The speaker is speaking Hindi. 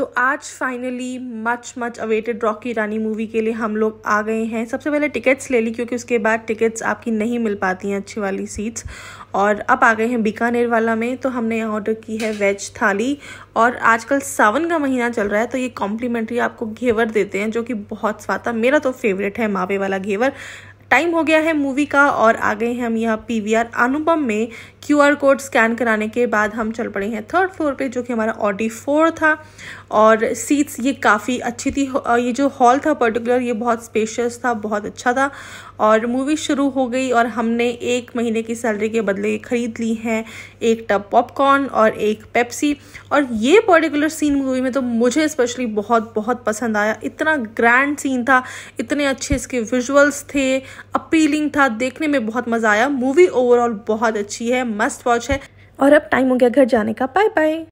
तो आज finally much much awaited Rocky Rani movie के लिए हम लोग आ गए हैं सबसे पहले टिकट्स ले ली क्योंकि उसके बाद टिकट्स आपकी नहीं मिल पाती हैं अच्छी वाली सीट्स और अब आ गए हैं बीकानेर वाला में तो हमने ऑर्डर की है वेज थाली और आजकल सावन का महीना चल रहा है तो ये कॉम्प्लीमेंट्री आपको घेवर देते हैं जो कि बहुत स्वाता मेरा तो फेवरेट है मावे वाला घेवर टाइम हो गया है मूवी का और आ गए हैं हम यहाँ पीवीआर अनुपम में क्यूआर कोड स्कैन कराने के बाद हम चल पड़े हैं थर्ड फ्लोर पे जो कि हमारा ऑडी फोर था और सीट्स ये काफ़ी अच्छी थी ये जो हॉल था पर्टिकुलर ये बहुत स्पेशियस था बहुत अच्छा था और मूवी शुरू हो गई और हमने एक महीने की सैलरी के बदले ख़रीद ली है एक टब पॉपकॉर्न और एक पेप्सी और ये पर्टिकुलर सीन मूवी में तो मुझे स्पेशली बहुत बहुत पसंद आया इतना ग्रैंड सीन था इतने अच्छे इसके विजुअल्स थे अपीलिंग था देखने में बहुत मज़ा आया मूवी ओवरऑल बहुत अच्छी है मस्ट वॉच है और अब टाइम हो गया घर जाने का बाय बाय